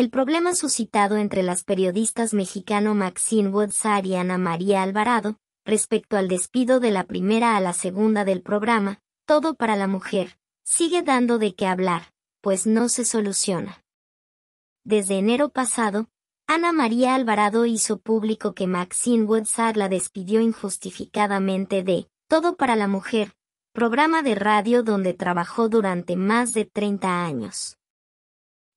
El problema suscitado entre las periodistas mexicano Maxine Woodsar y Ana María Alvarado, respecto al despido de la primera a la segunda del programa, Todo para la Mujer, sigue dando de qué hablar, pues no se soluciona. Desde enero pasado, Ana María Alvarado hizo público que Maxine Woodsar la despidió injustificadamente de Todo para la Mujer, programa de radio donde trabajó durante más de 30 años.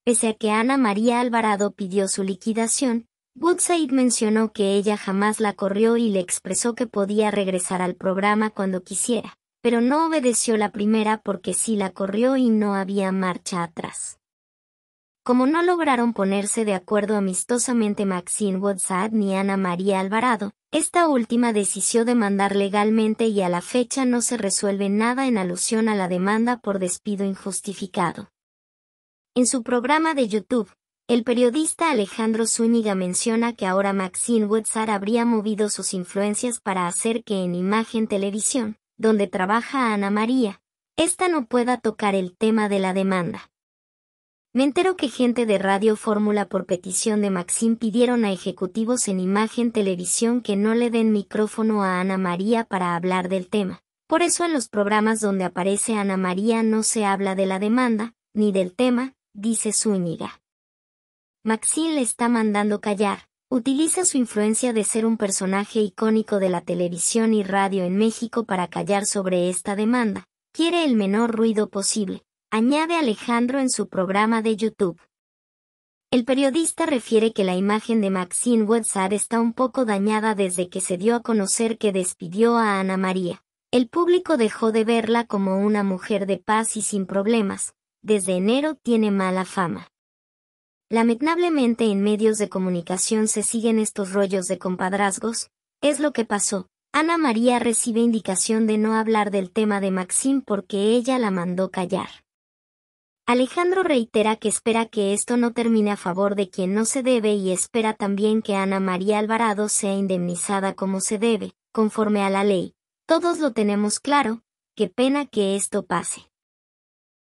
Pese a que Ana María Alvarado pidió su liquidación, Woodside mencionó que ella jamás la corrió y le expresó que podía regresar al programa cuando quisiera, pero no obedeció la primera porque sí la corrió y no había marcha atrás. Como no lograron ponerse de acuerdo amistosamente Maxine Woodside ni Ana María Alvarado, esta última decidió demandar legalmente y a la fecha no se resuelve nada en alusión a la demanda por despido injustificado. En su programa de YouTube, el periodista Alejandro Zúñiga menciona que ahora Maxine Wetzar habría movido sus influencias para hacer que en Imagen Televisión, donde trabaja Ana María, esta no pueda tocar el tema de la demanda. Me entero que gente de Radio Fórmula por petición de Maxine pidieron a ejecutivos en Imagen Televisión que no le den micrófono a Ana María para hablar del tema. Por eso en los programas donde aparece Ana María no se habla de la demanda, ni del tema, dice Zúñiga. Maxine le está mandando callar, utiliza su influencia de ser un personaje icónico de la televisión y radio en México para callar sobre esta demanda, quiere el menor ruido posible, añade Alejandro en su programa de YouTube. El periodista refiere que la imagen de Maxine Wetzar está un poco dañada desde que se dio a conocer que despidió a Ana María. El público dejó de verla como una mujer de paz y sin problemas, desde enero tiene mala fama. Lamentablemente en medios de comunicación se siguen estos rollos de compadrazgos, es lo que pasó. Ana María recibe indicación de no hablar del tema de Maxim porque ella la mandó callar. Alejandro reitera que espera que esto no termine a favor de quien no se debe y espera también que Ana María Alvarado sea indemnizada como se debe, conforme a la ley. Todos lo tenemos claro, qué pena que esto pase.